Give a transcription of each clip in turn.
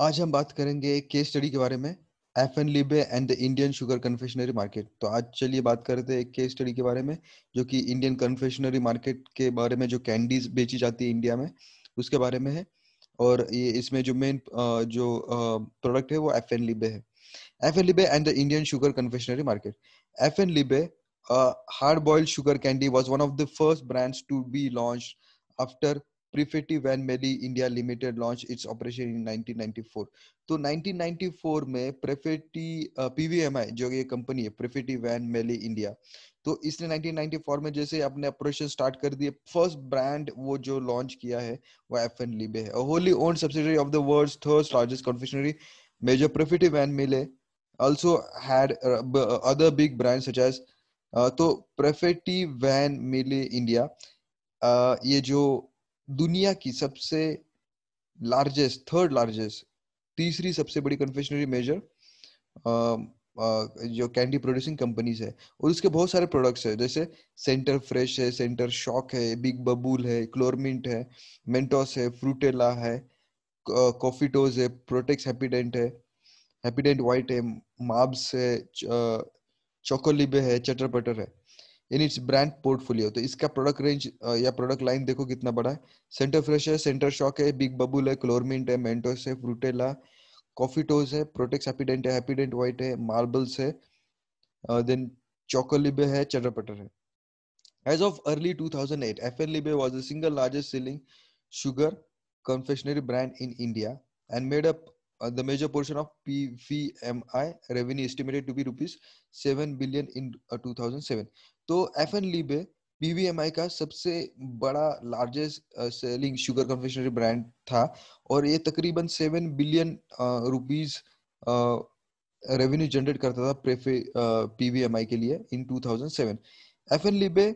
आज हम बात करेंगे एक केस स्टडी के बारे में Alpenliebe and the Indian sugar confectionery market तो आज चलिए बात करते हैं एक केस स्टडी के बारे में जो कि इंडियन कन्फेशनरी मार्केट के बारे में जो कैंडीज बेची जाती है इंडिया में उसके बारे में है और ये इसमें जो मेन जो प्रोडक्ट है वो एफ एन लिबे है Alpenliebe and the Indian sugar confectionery market Alpenliebe hard boiled sugar candy was one of the first brands to be launch after Prefetti Van मेली India Limited launched its operation in 1994 तो 1994 में Prefetti uh, PVMI जो ये company है Prefetti Van मेली India तो इसने 1994 में जैसे अपने ऑपरेशन स्टार्ट कर दिए फर्स्ट ब्रांड वो जो लॉन्च किया है वो एफ एन लिबे है wholly owned subsidiary of the world third largest confectionery major Perfetti Van Melle also had other big brand such as तो प्रोफिटी वैन मिले इंडिया ये जो दुनिया की सबसे लार्जेस्ट थर्ड लार्जेस्ट तीसरी सबसे बड़ी कन्फेक्शनरी मेजर जो कैंडी प्रोड्यूसिंग कंपनीज है और उसके बहुत सारे प्रोडक्ट्स है जैसे सेंटर फ्रेश है सेंटर शॉक है बिग बबूल है क्लोरमिंट है मेंटोस है फ्रूटेला है कॉफीटोज है प्रोटेक्स हैपीडेंट है हैप्पीडेंट वाइट है माब्स है चोकोलिबे है चटरपटर है इन इट्स ब्रांड पोर्टफोलियो तो इसका प्रोडक्ट रेंज या प्रोडक्ट लाइन देखो कितना बड़ा है सेंटर फ्रेश है सेंटर शॉक है बिग बबुल है क्लोरमिंट है मेंटोस है फ्रूटेला कॉफी टोज है प्रोटेक्स हैप्पीडेंट है हैप्पीडेंट व्हाइट है मार्बल्स है देन चॉकोलिबे है चटरपटर है As of early 2008, FNLibé was the single largest selling sugar confectionery brand in India and made up uh, the major portion of PVMI revenue estimated to be rupees 7 billion in uh, 2007. तो N लीबे बीवीएमआई का सबसे बड़ा largest selling sugar confectionery brand था और ये तकरीबन seven billion rupees revenue generate करता था पीवीएमआई uh, के लिए in 2007 Alpenliebe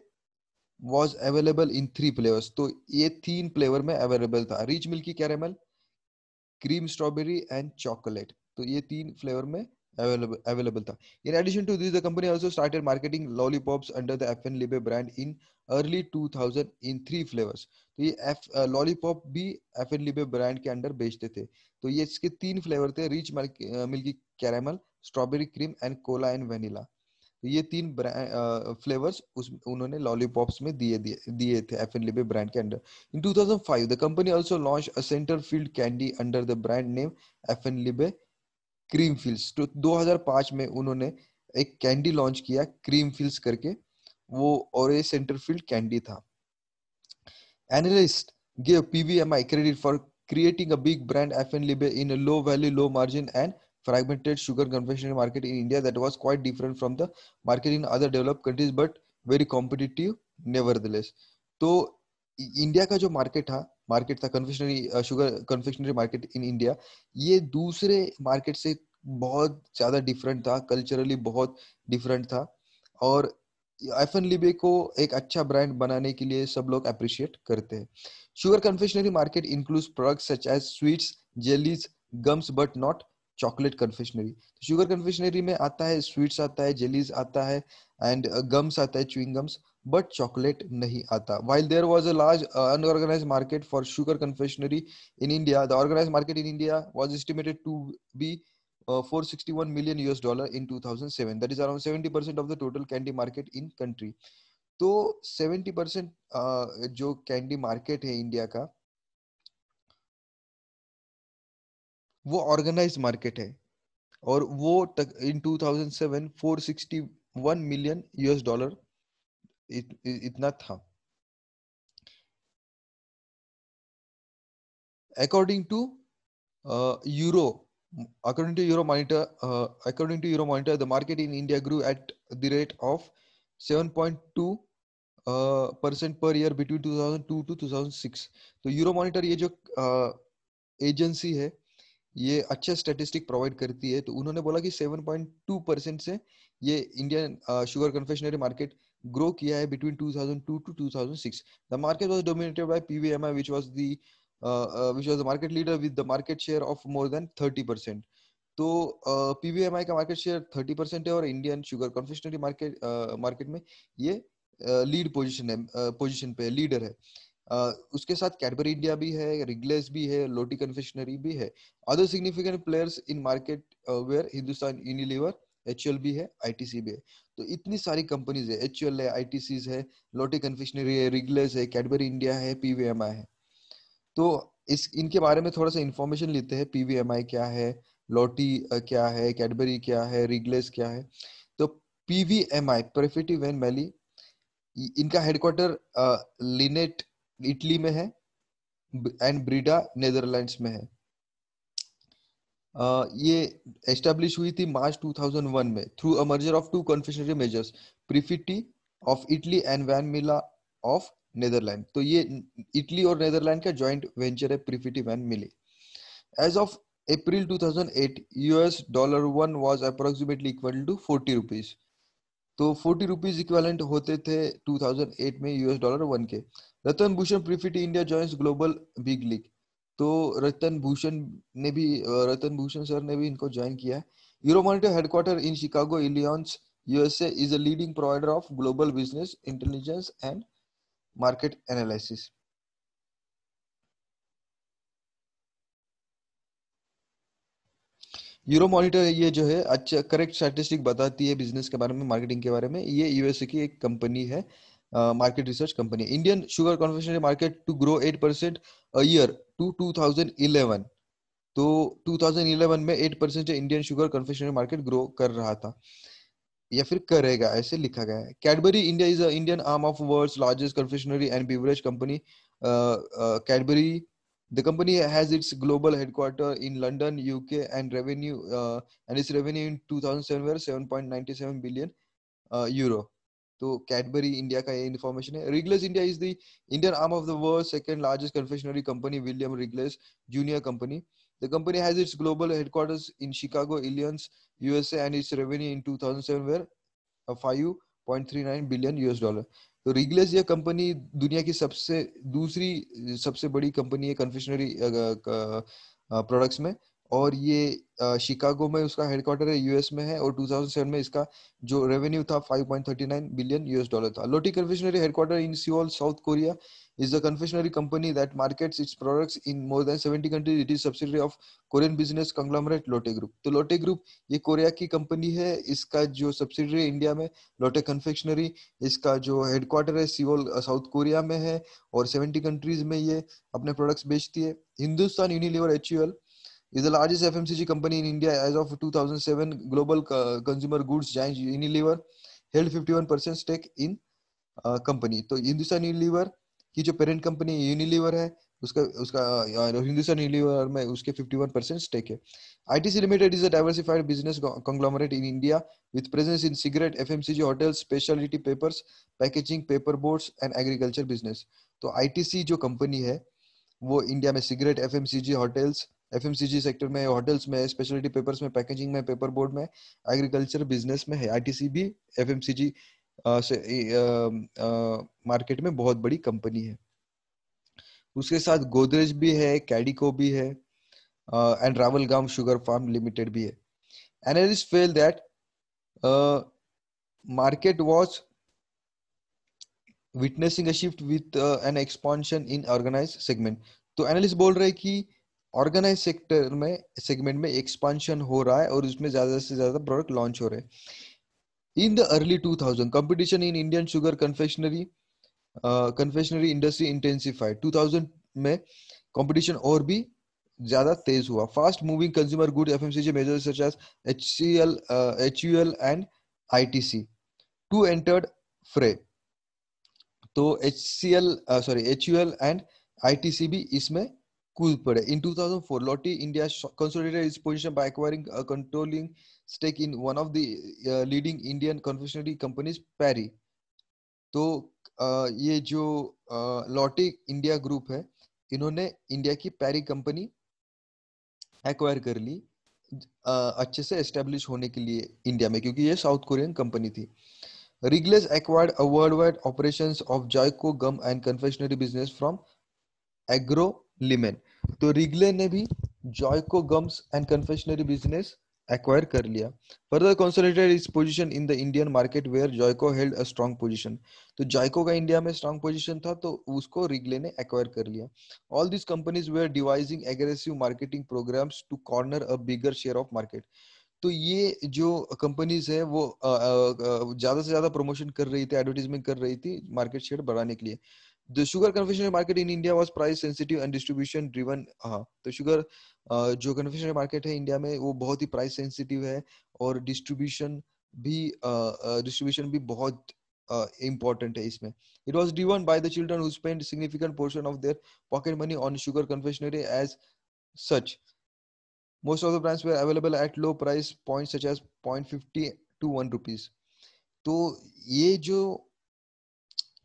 was available in three flavours तो ये तीन फ्लेवर में अवेलेबल था rich milky caramel cream strawberry and chocolate तो ये तीन फ्लेवर में available available tha. in addition to this the company also started marketing lollipops under the fn libe brand in early 2000 in three flavors f uh, lollipop lollipop fn libe brand ke under bechte the to ye iske teen flavor the rich milk uh, milky caramel strawberry cream and cola and vanilla तो ये तीन flavours उस उन्होंने lollipops में दिए दिए थे Alpenliebe brand के under in 2005 the company also launch a centre filled candy under the brand name Alpenliebe cream fills तो 2005 में उन्होंने एक कैंडी लॉन्च किया क्रीम फिल्स करके वो और सेंटर सेंटरफील्ड कैंडी था analyst give PVMI credit for creating a big brand Alpenliebe in low value low margin and fragmented sugar confectionery market in India that was quite different from the market in other develop countries but very competitive nevertheless तो India का जो market था market था confectionery sugar confectionery market in India ये दूसरे market से बहुत ज़्यादा डिफरेंट था कल्चरली बहुत डिफरेंट था और एफन लिबे को एक अच्छा ब्रांड बनाने के लिए सब लोग अप्रिशिएट करते हैं sugar confectionery market include products such as sweets jellies gums but not chocolate confectionery sugar confectionery में आता है स्वीट्स आता है जेलीज आता है एंड गम्स uh, आता है च्यूइंग गम्स बट चॉकलेट नहीं आता while there was a large unorganised market for sugar confectionery in India the organised market in India was estimated to be four sixty one million US dollar in two thousand seven that is around seventy जो candy market है India का वो organised market है और वो in two thousand seven four sixty one million US dollar इत, इतना था according to euro according to euro monitor uh, according to euro monitor the market in india grew at the rate of 7.2 uh, percent per year between 2002 to 2006 तो euro Euromonitor ये जो agency है ये अच्छे statistic provide करती है तो उन्होंने बोला कि 7.2 परसेंट से ये Indian sugar confectionery market grow किया है between 2002 to 2006 the market was dominated by PVMI which was the which was the market leader with the market share of more than 30% तो पीवीएमआई uh, का market share 30 है और Indian sugar confectionery market market में ये lead uh, position है position uh, पे leader है Uh, उसके साथ कैडबरी इंडिया भी है रिग्लेस भी है लोटी कन्फेक्शनरी भी है other significant players in market were Hindustan Unilever H भी है आई भी है तो इतनी सारी कंपनीज है एच है आई है लोटे कन्फिक्शनरी है रिगलेस है कैडबरी इंडिया है पी है तो इस इनके बारे में थोड़ा सा इन्फॉर्मेशन लेते हैं पी क्या है लोटी क्या है कैडबरी क्या है रिगलेस क्या है तो P V M I Perfetti Melle इनका हेडक्वार्टर लिनेट इटली में है एंड ब्रिडा नेदरलैंड्स में है ये एस्टेब्लिश हुई थी मार्च 2001 में through a merger of two confectionery majors Perfetti of Italy and Van Melle of Netherland तो ये इटली और नेदरलैंड का जॉइंट वेंचर है Perfetti Van Melle as of April 2008 US dollar one was approximately equal to 40 rupees तो 40 rupees equivalent होते थे 2008 में US dollar one के Ratan Bhushan Perfetti India joins global big league तो रतन भूषण ने भी रतन भूषण सर ने भी इनको ज्वाइन किया है Euromonitor headquarter in Chicago Illinois USA is a leading provider of global business intelligence and market analysis Euromonitor ये जो है अच्छा करेक्ट स्टैटिस्टिक बताती है बिजनेस के बारे में मार्केटिंग के बारे में ये यूएसए की एक कंपनी है Uh, market research company indian sugar confectionery market to grow 8% a year to 2011 to 2011 mein 8% se indian sugar confectionery market grow kar raha tha या फिर करेगा ऐसे लिखा गया है Cadbury India is Indian arm of world's largest confectionery and beverage company Cadbury the company has its global headquarter in London UK and revenue and its revenue in two thousand seven seven point ninety seven billion euro तो Cadbury India का ये information है Wrigley's India is the Indian arm of the world second largest confectionery company William Wrigley's junior company The company has its global headquarters in Chicago, Illinois, USA, and its revenue in 2007 were 5.39 billion US dollar तो Wrigley's ये company दुनिया की सबसे दूसरी सबसे बड़ी company है confectionery products में और ये शिकागो में उसका हेडक्वार्टर है यूएस में है और 2007 में इसका जो रेवेन्यू था 5.39 बिलियन यूएस डॉलर था Lotte confectionery headquarter in Seoul South Korea is a confectionery company that markets its products in more than 70 countries it is subsidiary of Korean business conglomerate Lotte group तो Lotte group ये Korea की company है इसका जो subsidiary India में लोटे confectionery इसका जो हेडक्वार्टर है सियोल साउथ कोरिया में है और सेवेंटी कंट्रीज में ये अपने प्रोडक्ट्स बेचती है Hindustan Unilever H is the largest FMCG company in India as of 2007. Global uh, consumer goods giant Unilever held 51% stake in uh, company. तो हिंदुस्तान यूनिलीवर की जो पेरेंट कंपनी यूनिलीवर है उसका उसका हिंदुस्तान uh, यूनिलीवर uh, में उसके 51% स्टेक है ITC limited is a diversified business conglomerate in India with presence in cigarette FMCG hotels speciality papers packaging paper boards and agriculture business तो ITC जो company है वो इंडिया में सिगरेट एफएमसीजी होटल्स जी sector में hotels में speciality papers में packaging में पेपर बोर्ड में एग्रीकल्चर बिजनेस में है आईटीसी भी एफएमसीजी uh, से मार्केट e, um, uh, में बहुत बड़ी कंपनी है उसके साथ गोदरेज भी है कैडिको भी है and Rawal Ravalgaon sugar farm limited भी है analyst fell that market was witnessing a shift with an expansion in organised segment तो एनालिस्ट बोल रहे कि ऑर्गेनाइज सेक्टर में सेगमेंट में एक्सपांशन हो रहा है और उसमें ज्यादा से ज्यादा प्रोडक्ट लॉन्च हो रहे हैं in the early two thousand competition in Indian sugar confectionery confectionery industry intensified two thousand में कॉम्पिटिशन और भी ज्यादा तेज हुआ fast moving consumer good F M MCG majors such as H C L H U L and I T C too entered fray तो H C L sorry H U L and I T C भी इसमें cool pade. In 2004, Lotte India consolidated its position by acquiring a controlling stake in one of the uh, leading Indian confectionery companies, Parry. तो uh, ये जो Lotte India group है इन्होंने India की पैरी company acquire कर ली uh, अच्छे से establish होने के लिए इंडिया में क्योंकि ये साउथ कोरियन कंपनी थी Wrigley's acquired a worldwide operations of Jayco gum and confectionery business from Agro लिमेन तो रिगले ने भी Joyco gums and confectionery business acquire कर लिया further consolidated its position in the Indian market where Joyco held a strong position तो Joyco का India में strong position था तो उसको रिगले ने एक्वायर कर लिया all this companies were devising aggressive marketing programmes to corner a bigger share of market तो ये जो कंपनीज है वो ज्यादा से ज्यादा प्रमोशन कर रही थी एडवर्टीजमेंट कर रही थी मार्केट शेयर बढ़ाने के लिए The sugar confectionery market in India was price sensitive and distribution driven. हाँ तो sugar uh, जो confectionery market है India में वो बहुत ही price sensitive है और distribution भी distribution भी बहुत इम्पोर्टेंट है इसमें it was driven by the children who spend significant portion of their pocket money on sugar confectionery as such most of the brands were available at low price point such as point fifty to one rupees तो ये जो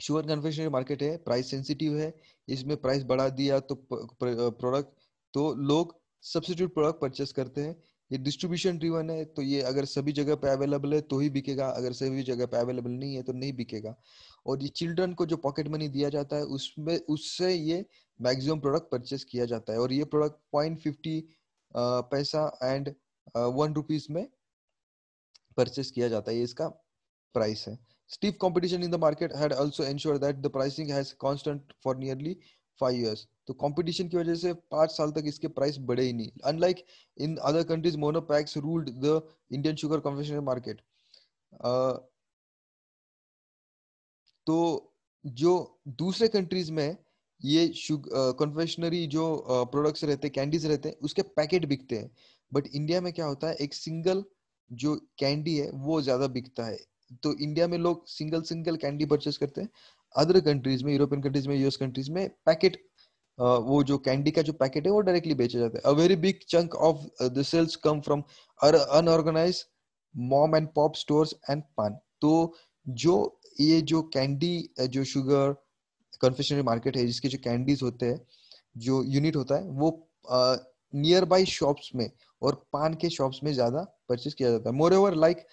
sugar confectionery market है price sensitive है इसमें price बढ़ा दिया तो product तो लोग सब्सिट्यूट प्रोडक्ट परचेस करते हैं ये डिस्ट्रीब्यूशन ड्रीवन है तो ये अगर सभी जगह पे अवेलेबल है तो ही बिकेगा अगर सभी जगह पे अवेलेबल नहीं है तो नहीं बिकेगा और ये चिल्ड्रन को जो पॉकेट मनी दिया जाता है उसमें उससे ये मैक्सिमम प्रोडक्ट परचेस किया जाता है और ये product point fifty paisa and one rupees में परचेस किया जाता है ये इसका प्राइस है Steep competition in the market had also ensured that the pricing has constant for nearly five years. तो कंपटीशन की वजह से पांच साल तक इसके प्राइस बढ़े ही नहीं unlike in other countries monopacks ruled the Indian sugar confectionery market तो जो दूसरे कंट्रीज में ये कन्फेक्शनरी uh, जो प्रोडक्ट्स uh, रहते हैं कैंडीज रहते हैं उसके पैकेट बिकते हैं बट इंडिया में क्या होता है एक सिंगल जो कैंडी है वो ज्यादा बिकता है तो इंडिया में लोग सिंगल सिंगल कैंडी परचेस करते हैं अदर कंट्रीज में यूरोपियन कंट्रीज में यूएस कंट्रीज में पैकेट uh, वो जो कैंडी का जो पैकेट है वो डायरेक्टली बेचे जाते हैं a very big chunk of the sales come from unorganise mom and pop store and paan तो जो ये जो कैंडी uh, जो शुगर कन्फेक्शनरी मार्केट है जिसके जो कैंडीज होते हैं जो यूनिट होता है वो नियर बाई शॉप्स में और पान के शॉप्स में ज्यादा परचेस किया जाता है more over like like,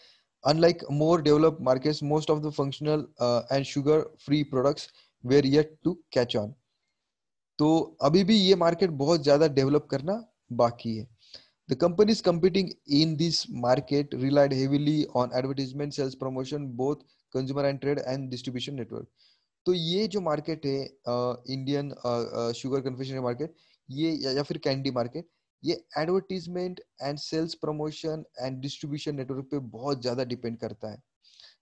Unlike more developed markets, most of the functional uh, and sugar-free products were yet to catch on. to abhi bhi ye market bahut zyada develop karna baki hai The companies competing in this market relied heavily on advertisement, sales promotion, both consumer and trade and distribution network. to ye jo market hai uh, indian uh, uh, sugar confectionery market ye ya, ya fir candy market ये advertisement and sales promotion and distribution network पे बहुत ज़्यादा depend करता है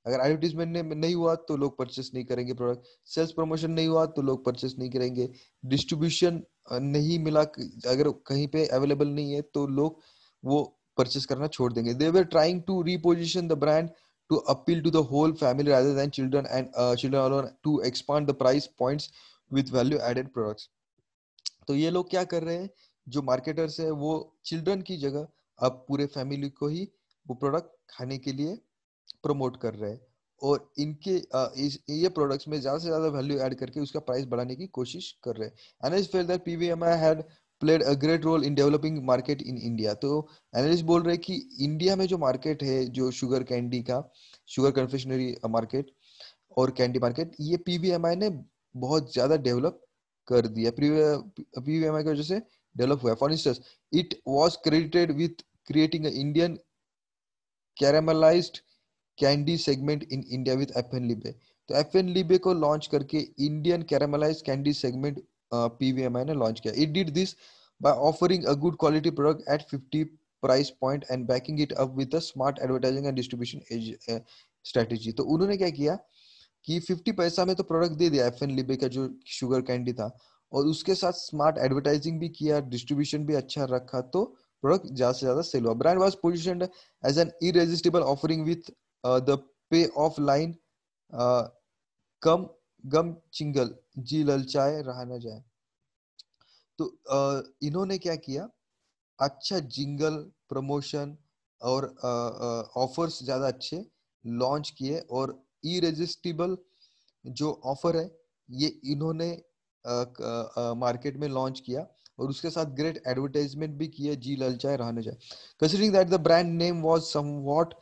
अगर advertisement नहीं हुआ तो लोग परचेस नहीं करेंगे प्रोडक्ट सेल्स प्रमोशन नहीं हुआ तो लोग परचेस नहीं करेंगे डिस्ट्रीब्यूशन नहीं मिला अगर कहीं पे अवेलेबल नहीं है तो लोग वो परचेस करना छोड़ देंगे they were trying to reposition the brand to appeal to the whole family rather than children and children children alone to expand the price points with value added तो ये लोग क्या कर रहे हैं जो मार्केटर्स है वो चिल्ड्रन की जगह अब पूरे फैमिली को ही वो प्रोडक्ट खाने के लिए प्रमोट कर रहे हैं और इनके इस ये प्रोडक्ट्स में ज्यादा से ज्यादा वैल्यू ऐड करके उसका प्राइस बढ़ाने की कोशिश कर रहे हैं NS fail that PVMI had played a great role in developing market in India तो एनालिस्ट बोल रहे हैं कि इंडिया में जो मार्केट है जो शुगर कैंडी का शुगर कन्फेक्शनरी मार्केट और कैंडी मार्केट ये पीवीएमआई ने बहुत ज्यादा डेवलप कर दिया पीवीएमआई की वजह से developed were. For instance, it was credited with creating an Indian caramelized candy segment in India with Alpenliebe तो एफ एन लिबे को लॉन्च करके Indian caramelise candy segment PVMI ने लॉन्च किया it did this by offering a good quality product at 50 price point and backing it up with a smart advertising and distribution strategy तो उन्होंने क्या किया कि 50 पैसा में तो प्रोडक्ट दे दिया एफ एन लिबे का जो शुगर कैंडी था और उसके साथ स्मार्ट एडवर्टाइजिंग भी किया डिस्ट्रीब्यूशन भी अच्छा रखा तो प्रोडक्ट ज्यादा से ज्यादा सेल हुआ brand was position as an irresistible offering with the payoff line come gum jingle जी ललचाए रहा ना जाए तो uh, इन्होंने क्या किया अच्छा जिंगल प्रमोशन और ऑफर्स uh, uh, ज्यादा अच्छे लॉन्च किए और इरेजिस्टिबल जो ऑफर है ये इन्होंने मार्केट में लॉन्च किया और उसके साथ ग्रेट एडवर्टाइजमेंट भी किया जी लल चाय रहने जाए considering that the brand name was somewhat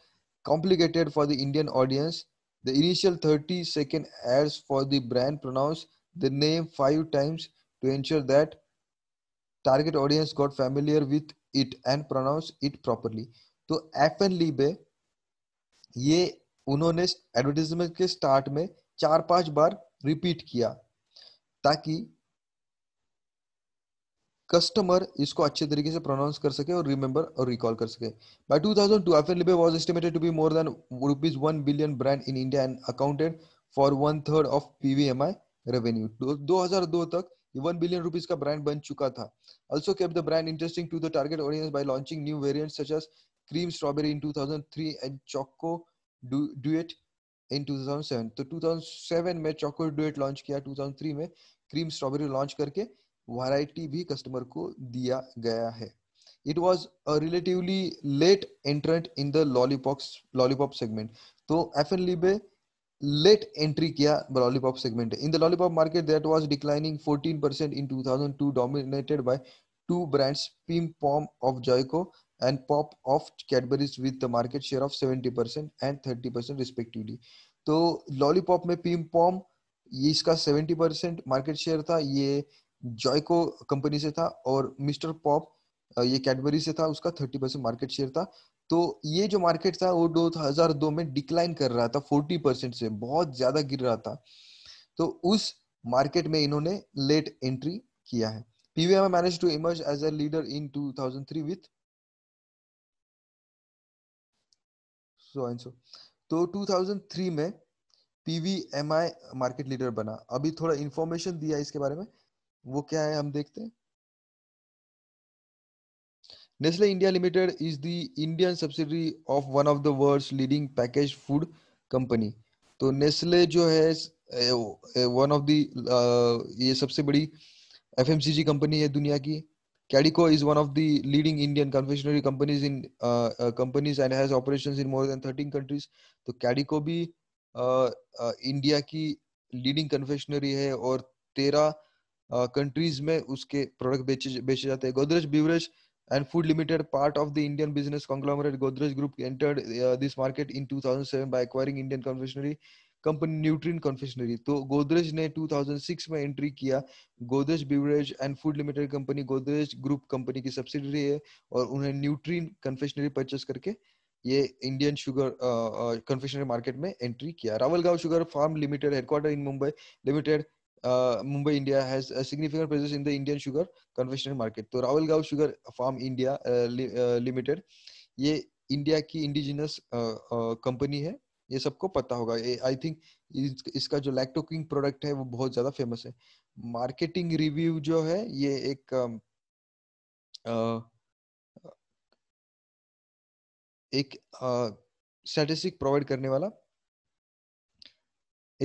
complicated for the Indian audience the initial thirty second ads for the brand pronounce the name five times to ensure that target audience got familiar with it and pronounce it properly तो Alpenliebe ये उन्होंने advertisement के start में चार पांच बार repeat किया ताकि customer इसको अच्छे तरीके से प्रोनाउंस कर सके और रिमेंबर और रिकॉल कर सके by 2002 Liebe was estimated to be more than rupees 1 billion brand in India and accounted for one third of PVMI revenue 2002 तक वन बिलियन रुपीज का ब्रांड बन चुका था also kept the brand interesting to the target audience by launching new variant such as cream strawberry in two thousand three and choco duet in 2007 तो 2007 में choco duet launch किया 2003 में cream strawberry launch करके variety भी customer को दिया गया है it was a relatively late entrant in the lollipop lollipop segment so Affenlibe late entry kiya lollipop segment in the lollipop market that was declining 14% in 2002 dominated by two brands pim pom of joyco and pop of Cadbury's with the market share of 70% and 30% respectively. तो lollipop mein pim pom ye iska 70 market share tha ye joyco company se tha aur mr pop pop ये Cadbury से था उसका 30 percent market share था तो ये जो market था वो 2002 में डिक्लाइन कर रहा था 40 परसेंट से बहुत ज्यादा गिर रहा था तो उस मार्केट में इन्होंने लेट एंट्री किया है PVM manage to emerge as a leader in 2003 with so and so तो 2003 में PVMI मार्केट लीडर बना अभी थोड़ा इंफॉर्मेशन दिया इसके बारे में वो क्या है हम देखते हैं Nestle India limited is the Indian subsidiary of one of the world's leading package food company तो नेस्ले जो है वन ऑफ द ये सबसे बड़ी एफएमसीजी कंपनी है दुनिया की Cadico is one of the leading Indian confectionery companies in uh, uh, companies and has operations in more than 13 countries. तो Cadico भी इंडिया की लीडिंग कन्फेक्शनरी है और तेरह कंट्रीज में उसके प्रोडक्ट बेचे बेचे जाते हैं Godrej Beverage and Food Limited, part of the Indian business conglomerate Godrej Group, entered uh, this market in 2007 by acquiring Indian confectionery company Nutrine confectionery तो गोदरेज ने 2006 में एंट्री किया Godrej beverage and food limited company Godrej group company की subsidiary है और उन्हें Nutrine confectionery purchase करके ये इंडियन शुगर कन्फेक्शनरी मार्केट में एंट्री किया Ravalgaon sugar farm limited headquarter in Mumbai limited Mumbai India has significant presence in the Indian sugar Indian market तो Ravalgaon sugar farm India limited ये इंडिया की इंडिजिनस कंपनी है ये सबको पता होगा आई थिंक इसका जो लैक्टोकिंग प्रोडक्ट है वो बहुत ज्यादा फेमस है मार्केटिंग रिव्यू जो है ये एक आ, um, एक स्टैटिस्टिक प्रोवाइड करने वाला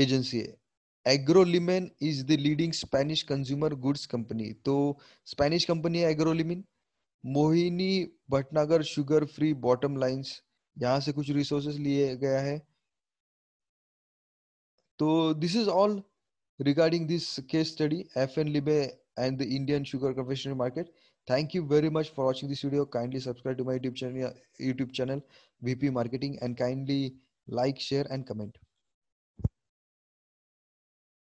एजेंसी है Agrolimen is the leading Spanish consumer goods company तो स्पेनिश कंपनी है Agrolimen Mohini Bhatnagar sugar free bottom lines यहाँ से कुछ रिसोर्सेस लिए गया है So this is all regarding this case study FN Libe and the Indian sugar confectionery market. Thank you very much for watching this video. Kindly subscribe to my YouTube channel, YouTube channel VP Marketing, and kindly like, share, and comment.